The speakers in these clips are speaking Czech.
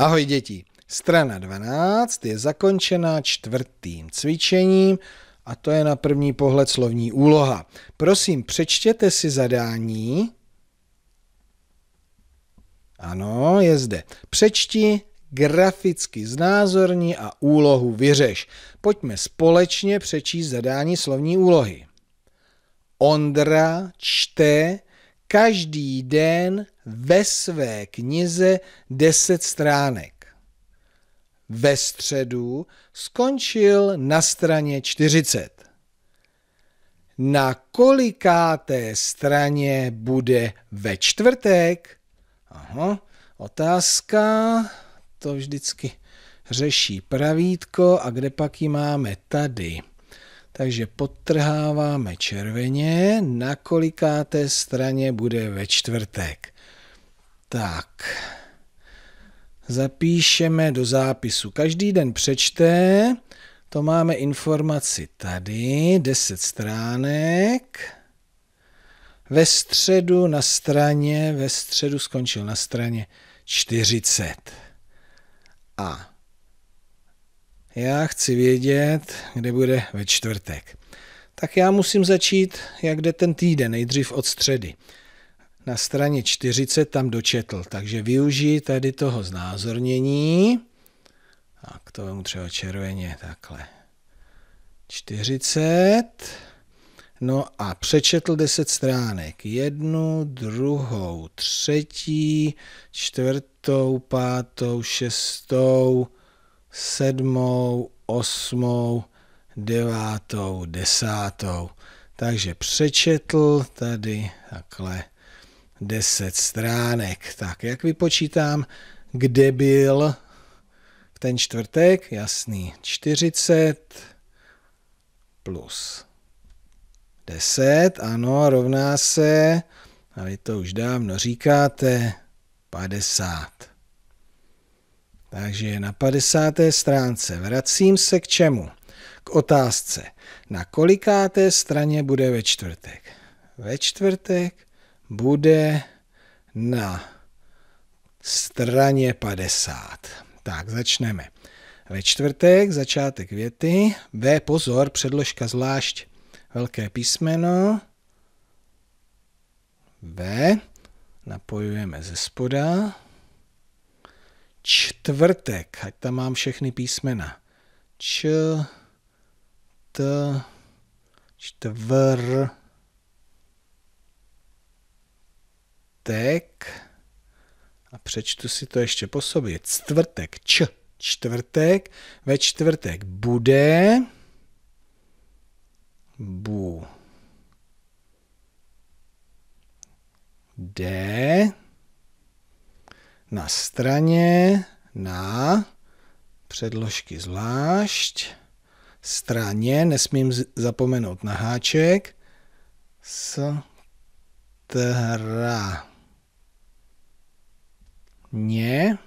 Ahoj děti, strana 12 je zakončena čtvrtým cvičením a to je na první pohled slovní úloha. Prosím, přečtěte si zadání. Ano, je zde. Přečti, graficky znázorni a úlohu vyřeš. Pojďme společně přečíst zadání slovní úlohy. Ondra čte každý den ve své knize 10 stránek. Ve středu skončil na straně 40. Na kolikáté straně bude ve čtvrtek? Aha, otázka, to vždycky řeší pravítko a kde pak ji máme tady. Takže podtrháváme červeně, na kolikáté straně bude ve čtvrtek. Tak. Zapíšeme do zápisu. Každý den přečte. To máme informaci tady, 10 stránek. Ve středu na straně, ve středu skončil na straně 40. A já chci vědět, kde bude ve čtvrtek. Tak já musím začít, jak jde ten týden, nejdřív od středy na straně 40 tam dočetl. Takže využij tady toho znázornění. A k tomu třeba červeně takhle. 40. No a přečetl 10 stránek. Jednu, druhou, třetí, čtvrtou, pátou, šestou, sedmou, osmou, devátou, desátou. Takže přečetl tady takhle 10 stránek. Tak, jak vypočítám, kde byl ten čtvrtek? Jasný, 40 plus 10, ano, rovná se, a vy to už dávno říkáte, 50. Takže na 50. stránce vracím se k čemu? K otázce. Na kolikáté straně bude ve čtvrtek? Ve čtvrtek bude na straně 50. Tak, začneme. Ve čtvrtek, začátek věty, V, pozor, předložka zvlášť velké písmeno, V, napojujeme ze spoda, čtvrtek, ať tam mám všechny písmena, Č, T, čtvr, čtvrtek a přečtu si to ještě po sobě. Čtvrtek, č, čtvrtek, ve čtvrtek bude bu d na straně na předložky zvlášť straně, nesmím zapomenout na háček, s stra ně.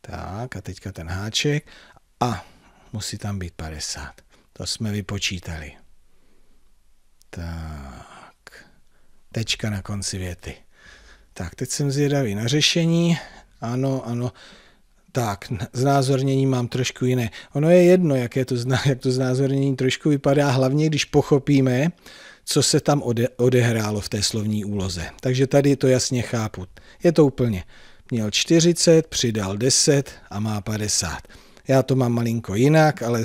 Tak a teďka ten háček a musí tam být 50. To jsme vypočítali. Tak. Tečka na konci věty. Tak, teď jsem zvědavý na řešení. Ano, ano. Tak, znázornění mám trošku jiné. Ono je jedno, jak, je to, jak to znázornění trošku vypadá, hlavně když pochopíme, co se tam ode, odehrálo v té slovní úloze. Takže tady to jasně chápu. Je to úplně. Měl 40, přidal 10 a má 50. Já to mám malinko jinak, ale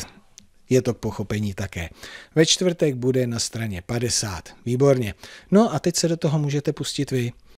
je to k pochopení také. Ve čtvrtek bude na straně 50. Výborně. No a teď se do toho můžete pustit vy.